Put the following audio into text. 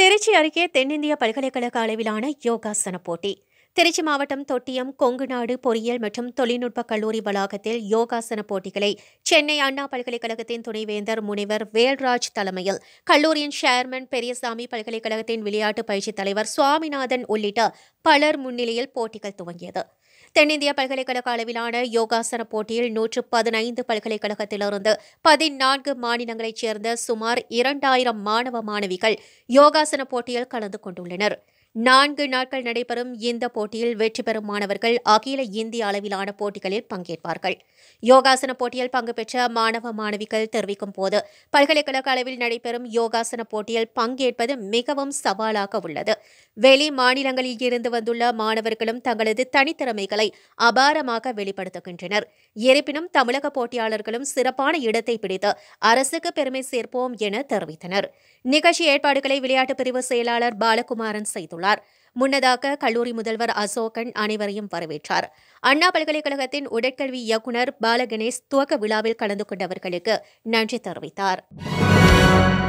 திருச்சி அருகே தென்னிந்திய பல்கலைக்கழக அளவிலான யோகாசன போட்டி திருச்சி மாவட்டம் தொட்டியம் கொங்குநாடு பொறியியல் மற்றும் தொழில்நுட்ப கல்லூரி வளாகத்தில் யோகாசன போட்டிகளை சென்னை அண்ணா பல்கலைக்கழகத்தின் துணைவேந்தர் முனைவர் வேல்ராஜ் தலைமையில் கல்லூரியின் சேர்மன் பெரியசாமி பல்கலைக்கழகத்தின் விளையாட்டு பயிற்சி தலைவர் சுவாமிநாதன் உள்ளிட்ட பலர் முன்னிலையில் போட்டிகள் துவங்கியது தென்னிந்திய பல்கலைக்கழக அளவிலான யோகாசன போட்டியில் நூற்று பதினைந்து பல்கலைக்கழகத்திலிருந்து பதினான்கு மாநிலங்களைச் சேர்ந்த சுமார் இரண்டாயிரம் மாணவ மாணவிகள் யோகாசன போட்டியில் கலந்து கொண்டுள்ளனா் நான்கு நாட்கள் நடைபெறும் இந்த போட்டியில் வெற்றி பெறும் மாணவர்கள் அகில இந்திய அளவிலான போட்டிகளில் பங்கேற்பார்கள் யோகாசன போட்டியில் பங்கு பெற்ற மாணவ மாணவிகள் தெரிவிக்கும் போது பல்கலைக்கழக அளவில் நடைபெறும் யோகாசன போட்டியில் பங்கேற்பது மிகவும் சவாலாக உள்ளது வெளி மாநிலங்களில் இருந்து வந்துள்ள மாணவர்களும் தங்களது தனித்திறமைகளை அபாரமாக வெளிப்படுத்துகின்றனர் இருப்பினும் தமிழக போட்டியாளர்களும் சிறப்பான இடத்தை பிடித்து அரசுக்கு பெருமை சேர்ப்போம் என தெரிவித்தனர் நிகழ்ச்சி ஏற்பாடுகளை விளையாட்டு பிரிவு செயலாளர் பாலகுமாரன் செய்துள்ளார் தெரிவித்துள்ளார் முன்னதாக கல்லூரி முதல்வர் அசோகன் அனைவரையும் வரவேற்றார் அண்ணா பல்கலைக்கழகத்தின் உடற்கல்வி இயக்குநர் பாலகணேஷ் துவக்க விழாவில் கலந்து கொண்டவர்களுக்கு நன்றி தெரிவித்தார்